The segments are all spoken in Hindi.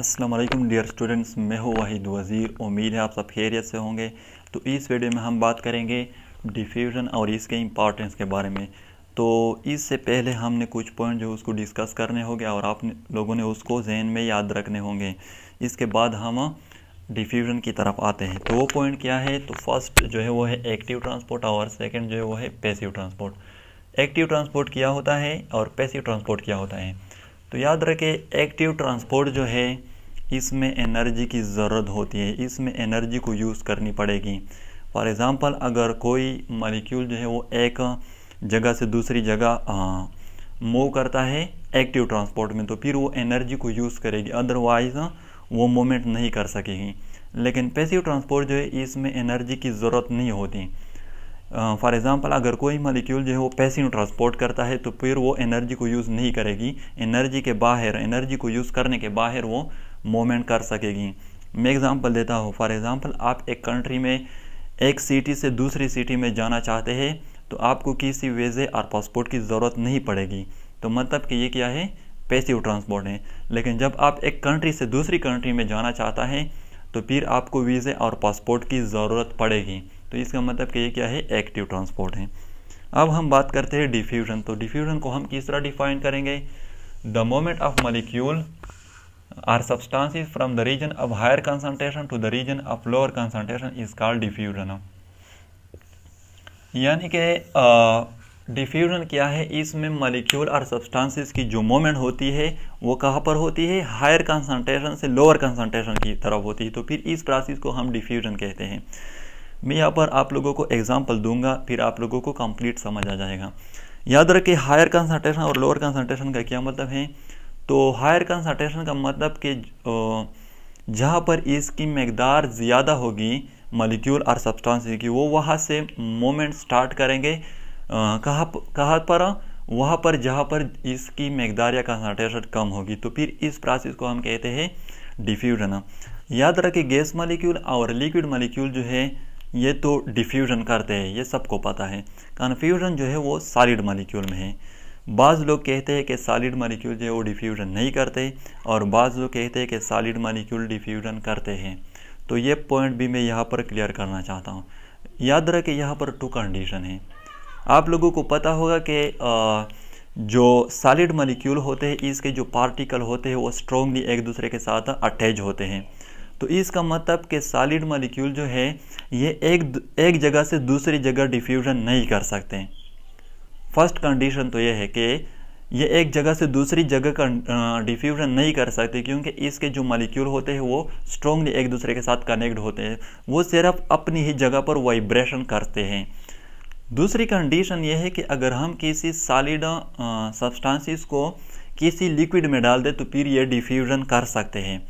अस्सलाम वालेकुम डियर स्टूडेंट्स मैं हूँ वाहिद वज़ीर उम्मीद है आप सब खैरियत से होंगे तो इस वीडियो में हम बात करेंगे डिफ्यूज़न और इसके इम्पॉर्टेंस के बारे में तो इससे पहले हमने कुछ पॉइंट जो उसको डिस्कस करने होंगे और आप लोगों ने उसको जहन में याद रखने होंगे इसके बाद हम डिफ्यूज़न की तरफ आते हैं तो वो पॉइंट क्या है तो फर्स्ट जो है वो है एक्टिव ट्रांसपोर्ट और सेकेंड जो है वो है पैसिव ट्रांसपोर्ट एक्टिव ट्रांसपोर्ट क्या होता है और पैसिव ट्रांसपोर्ट क्या होता है तो याद रखें एक्टिव ट्रांसपोर्ट जो है इसमें एनर्जी की ज़रूरत होती है इसमें एनर्जी को यूज़ करनी पड़ेगी फॉर एग्ज़ाम्पल अगर कोई मालिक्यूल जो है वो एक जगह से दूसरी जगह मूव करता है एक्टिव ट्रांसपोर्ट में तो फिर वो एनर्जी को यूज़ करेगी अदरवाइज़ वो मूवमेंट नहीं कर सकेगी लेकिन पैसिव ट्रांसपोर्ट जो है इसमें एनर्जी की ज़रूरत नहीं होती फॉर एग्ज़ाम्पल अगर कोई मालिक्यूल जो है वो पैसिव ट्रांसपोर्ट करता है तो फिर वो एनर्जी को यूज़ नहीं करेगी एनर्जी के बाहर एनर्जी को यूज़ करने के बाहर वो मोमेंट कर सकेगी मैं एग्ज़ाम्पल देता हूँ फॉर एग्ज़ाम्पल आप एक कंट्री में एक सिटी से दूसरी सिटी में जाना चाहते हैं तो आपको किसी वीज़े और पासपोर्ट की ज़रूरत नहीं पड़ेगी तो मतलब कि ये क्या है पैसिव ट्रांसपोर्ट है लेकिन जब आप एक कंट्री से दूसरी कंट्री में जाना चाहता है तो फिर आपको वीज़े और पासपोर्ट की ज़रूरत पड़ेगी तो इसका मतलब कि ये क्या है एक्टिव ट्रांसपोर्ट है अब हम बात करते हैं डिफ्यूजन तो डिफ्यूजन को हम किस तरह डिफाइन करेंगे the moment of molecule are substances from the region of higher concentration to the region of lower concentration is called diffusion यानी कि डिफ्यूजन क्या है इसमें मलिक्यूल और सब्सटेंसेस की जो मोमेंट होती है वो कहाँ पर होती है हायर कंसंट्रेशन से लोअर कंसंट्रेशन की तरफ होती है तो फिर इस प्रोसेस को हम डिफ्यूजन कहते हैं मैं यहाँ पर आप लोगों को एग्जाम्पल दूंगा फिर आप लोगों को कंप्लीट समझ आ जाएगा याद रखें हायर कंसंट्रेशन और लोअर कंसंट्रेशन का क्या मतलब है तो हायर कंसनट्रेशन का मतलब कि जहाँ पर इसकी मकदार ज़्यादा होगी मॉलिक्यूल और सब्सटेंस की वो वहाँ से मोमेंट स्टार्ट करेंगे कहाँ कहाँ पर वहाँ पर जहाँ पर इसकी मकदार या कंसनट्रेशन कम होगी तो फिर इस प्रोसेस को हम कहते हैं डिफ्यूजन याद रखें गैस मालिक्यूल और लिक्विड मालिक्यूल जो है ये तो डिफ्यूजन करते हैं ये सबको पता है कन्फ्यूजन जो है वो सॉलिड मालिक्यूल में है बाज़ लोग कहते हैं कि सॉलिड मालिक्यूल जो है वो डिफ्यूज़न नहीं करते और बाज़ लोग कहते हैं कि सॉलिड मालिक्यूल डिफ्यूज़न करते हैं तो ये पॉइंट भी मैं यहाँ पर क्लियर करना चाहता हूँ याद रखें यहाँ पर टू कंडीशन है आप लोगों को पता होगा कि जो सॉलिड मालिक्यूल होते हैं इसके जो पार्टिकल होते हैं वो स्ट्रॉन्गली एक दूसरे के साथ अटैच होते हैं तो इसका मतलब कि सॉलिड मालिक्यूल जो है ये एक एक जगह से दूसरी जगह डिफ्यूजन नहीं कर सकते फर्स्ट कंडीशन तो ये है कि ये एक जगह से दूसरी जगह का डिफ्यूजन नहीं कर सकते क्योंकि इसके जो मालिक्यूल होते हैं वो स्ट्रॉन्गली एक दूसरे के साथ कनेक्ट होते हैं वो सिर्फ अपनी ही जगह पर वाइब्रेशन करते हैं दूसरी कंडीशन ये है कि अगर हम किसी सॉलिड सब्सटेंसेस को किसी लिक्विड में डाल दें तो फिर ये डिफ्यूजन कर सकते हैं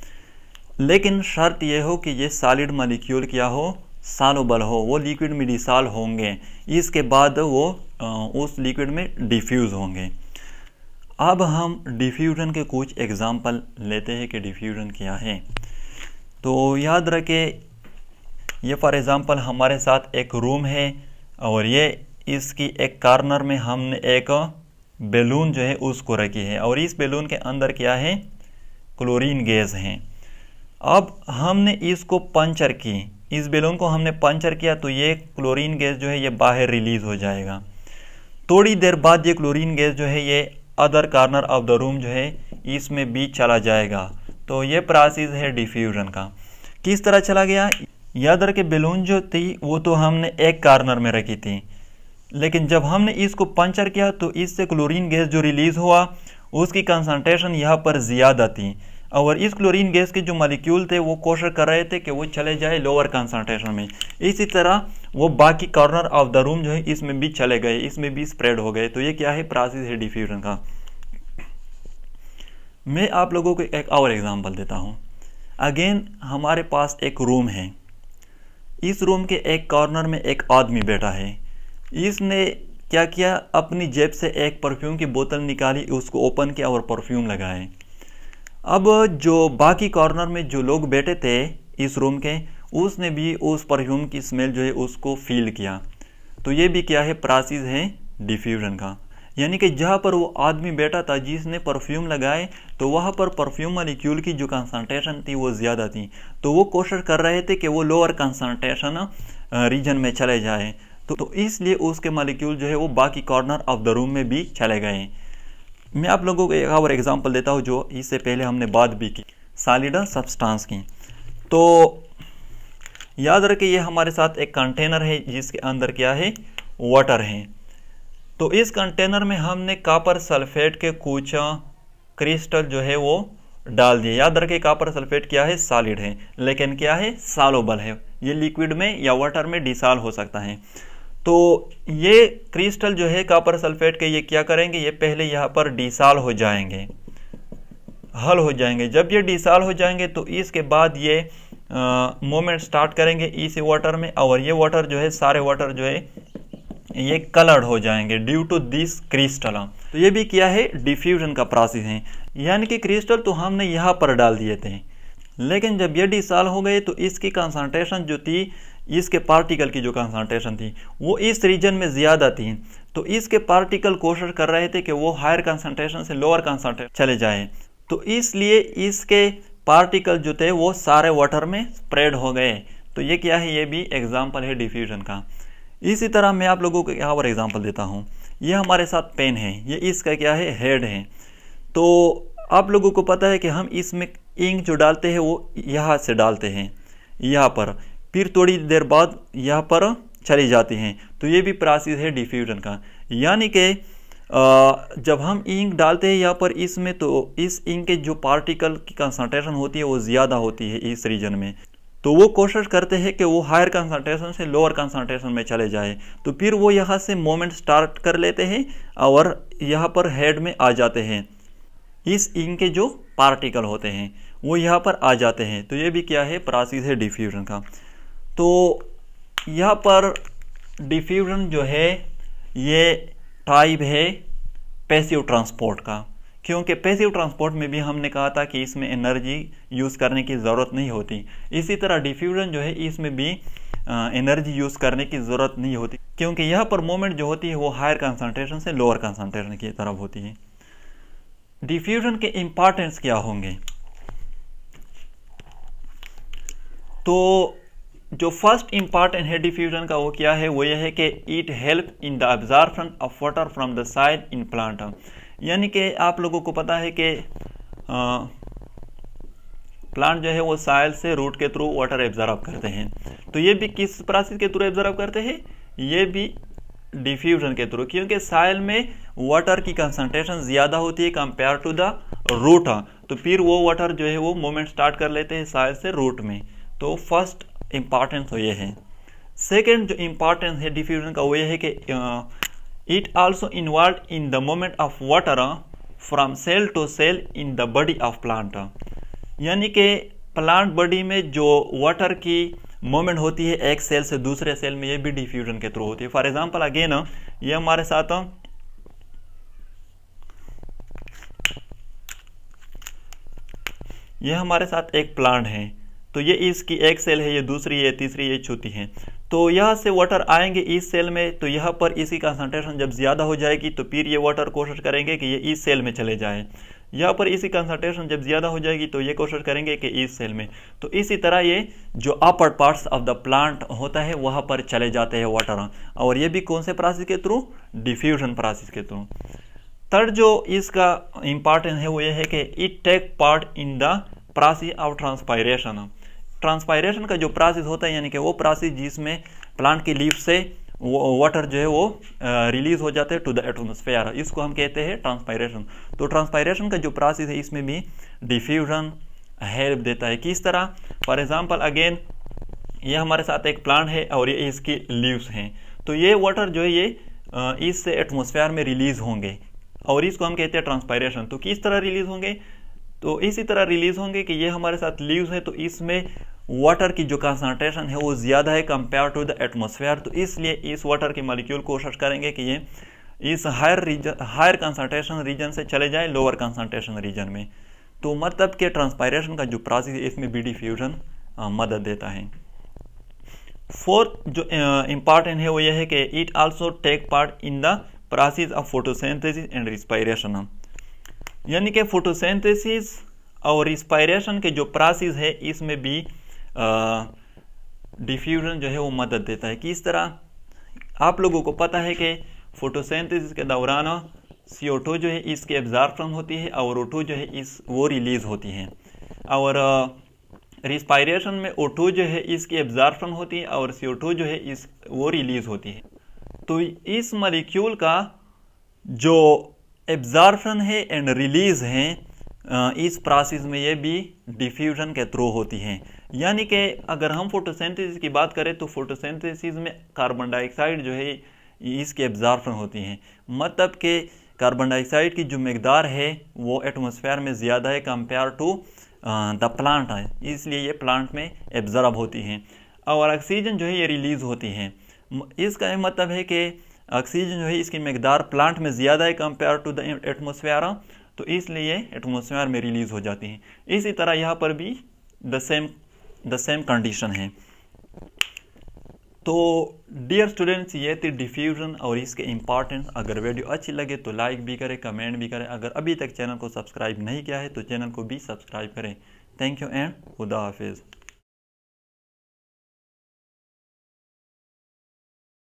लेकिन शर्त यह हो कि ये सॉलिड मालिक्यूल क्या हो सालोबल हो वो लिक्विड में डिसाल होंगे इसके बाद वो उस लिक्विड में डिफ्यूज़ होंगे अब हम डिफ्यूज़न के कुछ एग्ज़ाम्पल लेते हैं कि डिफ्यूज़न क्या है तो याद रखें ये फॉर एग्ज़ाम्पल हमारे साथ एक रूम है और ये इसकी एक कार्नर में हमने एक बैलून जो है उसको रखी है और इस बैलून के अंदर क्या है क्लोरीन गैस है अब हमने इसको पंचर की इस बैलून को हमने पंचर किया तो ये क्लोरीन गैस जो है ये बाहर रिलीज़ हो जाएगा थोड़ी देर बाद ये क्लोरीन गैस जो है ये other corner of the room जो है इसमें भी चला जाएगा तो ये प्रोसेस है डिफ्यूजन का किस तरह चला गया यादर के बेलून जो थी वो तो हमने एक कार्नर में रखी थी लेकिन जब हमने इसको पंचर किया तो इससे क्लोरीन गैस जो रिलीज़ हुआ उसकी कंसनट्रेशन यहाँ पर ज़्यादा थी और इस क्लोरीन गैस के जो मालिक्यूल थे वो कोशिश कर रहे थे कि वो चले जाए लोअर कंसनट्रेशन में इसी तरह वो बाकी कॉर्नर ऑफ द रूम जो है इसमें भी चले गए इसमें भी स्प्रेड हो गए तो ये क्या है प्रासिस है डिफ्यूजन का मैं आप लोगों को एक और एग्जाम्पल देता हूँ अगेन हमारे पास एक रूम है इस रूम के एक कॉर्नर में एक आदमी बैठा है इसने क्या किया अपनी जेब से एक परफ्यूम की बोतल निकाली उसको ओपन किया और परफ्यूम लगाए अब जो बाकी कॉर्नर में जो लोग बैठे थे इस रूम के उसने भी उस परफ्यूम की स्मेल जो है उसको फील किया तो ये भी क्या है प्रासिस है डिफ्यूजन का यानी कि जहाँ पर वो आदमी बैठा था जिसने परफ्यूम लगाए तो वहाँ पर परफ्यूम मालिक्यूल की जो कंसनट्रेशन थी वो ज़्यादा थी तो वो कोशिश कर रहे थे कि वो लोअर कंसनट्रेशन रीजन में चले जाए तो, तो इसलिए उसके मालिक्यूल जो है वो बाकी कॉर्नर ऑफ द रूम में भी चले गए मैं आप लोगों को एक और एग्जांपल देता हूँ जो इससे पहले हमने बात भी की सालिडा सब्सटेंस की तो याद रखें ये हमारे साथ एक कंटेनर है जिसके अंदर क्या है वाटर है तो इस कंटेनर में हमने कापर सल्फेट के कुछ क्रिस्टल जो है वो डाल दिए याद रखें कापर सल्फेट क्या है सॉलिड है लेकिन क्या है सालोबल है ये लिक्विड में या वाटर में डिसाल हो सकता है तो ये क्रिस्टल जो है कापर सल्फेट के ये क्या करेंगे ये पहले यहाँ पर डिसाल हो जाएंगे हल हो जाएंगे जब ये डिसाल हो जाएंगे तो इसके बाद ये मोमेंट स्टार्ट करेंगे इसी वाटर में और ये वाटर जो है सारे वाटर जो है ये कलर्ड हो जाएंगे ड्यू टू दिस क्रिस्टल तो ये भी क्या है डिफ्यूजन का प्रोसेस है यानी कि क्रिस्टल तो हमने यहाँ पर डाल दिए थे लेकिन जब ये डिसाल हो गए तो इसकी कंसंट्रेशन जो थी इसके पार्टिकल की जो कंसनट्रेशन थी वो इस रीजन में ज़्यादा थी तो इसके पार्टिकल कोशिश कर रहे थे कि वो हायर कंसनट्रेशन से लोअर कंसनट्रेशन चले जाएँ तो इसलिए इसके पार्टिकल जो थे वो सारे वाटर में स्प्रेड हो गए तो ये क्या है ये भी एग्ज़ाम्पल है डिफ्यूजन का इसी तरह मैं आप लोगों को यहाँ पर एग्ज़ाम्पल देता हूँ ये हमारे साथ पेन है ये इसका क्या है हेड है तो आप लोगों को पता है कि हम इसमें इंक जो डालते हैं वो यहाँ से डालते हैं यहाँ पर फिर थोड़ी देर बाद यहाँ पर चले जाते हैं तो ये भी प्रोसेस है डिफ्यूजन का यानी कि जब हम इंक डालते हैं यहाँ पर इसमें तो इस इंक के जो पार्टिकल की कंसनट्रेशन होती है वो ज़्यादा होती है इस रीजन में तो वो कोशिश करते हैं कि वो हायर कंसनट्रेशन से लोअर कंसनट्रेशन में चले जाए तो फिर वो यहाँ से मोमेंट स्टार्ट कर लेते हैं और यहाँ पर हेड में आ जाते हैं इस इंक के जो पार्टिकल होते हैं वो यहाँ पर आ जाते हैं तो ये भी क्या है प्रासीस है डिफ्यूजन का तो यहाँ पर डिफ्यूजन जो है ये टाइप है पैसिव ट्रांसपोर्ट का क्योंकि पैसिव ट्रांसपोर्ट में भी हमने कहा था कि इसमें एनर्जी यूज़ करने की ज़रूरत नहीं होती इसी तरह डिफ्यूजन जो है इसमें भी एनर्जी यूज़ करने की ज़रूरत नहीं होती क्योंकि यह पर मोमेंट जो होती है वो हायर कंसंट्रेशन से लोअर कंसंट्रेशन की तरफ होती है डिफ्यूजन के इम्पॉर्टेंस क्या होंगे तो जो फर्स्ट इंपॉर्टेंट है डिफ्यूजन का वो क्या है वो यह है कि it help in the absorption of water from the side in plant यानी कि आप लोगों को पता है कि प्लांट जो है वो साइल से रूट के थ्रू वाटर एब्जॉर्ब करते हैं तो ये भी किस प्रोसेस के थ्रू एब्जॉर्ब करते हैं ये भी डिफ्यूजन के थ्रू क्योंकि साइल में वाटर की कंसंट्रेशन ज़्यादा होती है कंपेयर टू द रूट तो फिर वो वाटर जो है वो मूवमेंट स्टार्ट कर लेते हैं साइल से रूट में तो फर्स्ट इम्पॉर्टेंस तो ये है सेकेंड जो इम्पॉर्टेंस है डिफ्यूजन का वो ये है कि it also involve in the moment of water from cell to cell in the body of plant यानी कि प्लांट बॉडी में जो वाटर की मोमेंट होती है एक सेल से दूसरे सेल में ये भी डिफ्यूजन के थ्रू होती है फॉर एग्जाम्पल अगेन ये हमारे साथ uh, ये हमारे साथ एक प्लांट है तो ये इसकी एक सेल है ये दूसरी है तीसरी ये चौथी है तो यहाँ से वाटर आएंगे इस सेल में तो यहाँ पर इसकी कंसंट्रेशन जब ज़्यादा हो जाएगी तो फिर ये वाटर कोशिश करेंगे कि ये इस सेल में चले जाए यहाँ पर इसी कंसंट्रेशन जब ज़्यादा हो जाएगी तो ये कोशिश करेंगे कि इस सेल में तो इसी तरह ये जो upper parts of the plant होता है वहाँ पर चले जाते हैं वाटर और ये भी कौन से प्रोसेस के थ्रू डिफ्यूजन प्रोसेस के थ्रू थर्ड जो इसका इम्पॉर्टेंस है वो ये है कि it take part in the process of transpiration transpiration का जो प्रोसेस होता है यानी कि वो प्रोसेस जिसमें प्लांट की लीव से वाटर जो है वो रिलीज हो जाते हैं टू द एटमोसफेयर इसको हम कहते हैं ट्रांसपायरेशन तो ट्रांसपायरेशन का जो प्रोसेस है इसमें भी डिफ्यूजन हेल्प देता है किस तरह फॉर एग्जाम्पल अगेन ये हमारे साथ एक प्लांट है और ये इसकी लीव्स हैं तो ये वाटर जो है ये इससे एटमोसफेयर में रिलीज होंगे और इसको हम कहते हैं ट्रांसपायरेशन तो किस तरह रिलीज होंगे तो इसी तरह रिलीज होंगे कि ये हमारे साथ लीव्स है तो इसमें वाटर की जो कंसनट्रेशन है वो ज़्यादा है कंपेयर टू द एटमोसफेयर तो इसलिए इस वाटर के मॉलिक्यूल कोशिश करेंगे कि ये इस higher region higher concentration region से चले जाए लोअर कंसनट्रेशन रीजन में तो मतलब कि ट्रांसपायरेशन का जो प्रोसेस है इसमें बी डिफ्यूजन मदद देता है फोर्थ जो इम्पॉर्टेंट है वो यह है कि it also take part in the process of photosynthesis and respiration यानी कि फोटोसेंथेसिस और रिस्पायरेशन के जो प्रोसेस है इसमें भी डिफ्यूजन जो है वो मदद देता है किस तरह आप लोगों को पता है कि फोटोसेंथिस के दौरान सी जो है इसकी एब्जार्प्शन होती है और ओटो जो है इस वो रिलीज़ होती है और रिस्पायरेशन में ओटो जो है इसकी एब्जार्प्शन होती है और सी जो है इस वो रिलीज़ होती है तो इस मलिक्यूल का जो एब्जार्फन है एंड रिलीज़ है इस प्रोसेस में ये भी डिफ्यूजन के थ्रू होती है यानी कि अगर हम फोटोसेंथिस की बात करें तो फोटोसेंथिस में कार्बन डाइऑक्साइड जो है इसके एब्ज़ार्फन होती हैं मतलब कि कार्बन डाइऑक्साइड की जो मकदार है वो एटमोसफेयर में ज़्यादा है कंपेयर टू द प्लांट है इसलिए ये प्लांट में एब्जॉर्ब होती हैं और ऑक्सीजन जो है ये रिलीज़ होती हैं इसका मतलब है कि ऑक्सीजन जो है इसकी मकदार प्लांट में ज़्यादा है कंपेयर टू द एटमोसफेयर तो इसलिए एटमोसफेयर में रिलीज़ हो जाती हैं इसी तरह यहाँ पर भी the same the same condition है तो डियर स्टूडेंट्स ये थी डिफ्यूजन और इसके इम्पॉर्टेंस अगर वीडियो अच्छी लगे तो लाइक भी करें कमेंट भी करें अगर अभी तक चैनल को सब्सक्राइब नहीं किया है तो चैनल को भी सब्सक्राइब करें थैंक यू एंड खुदा हाफिज़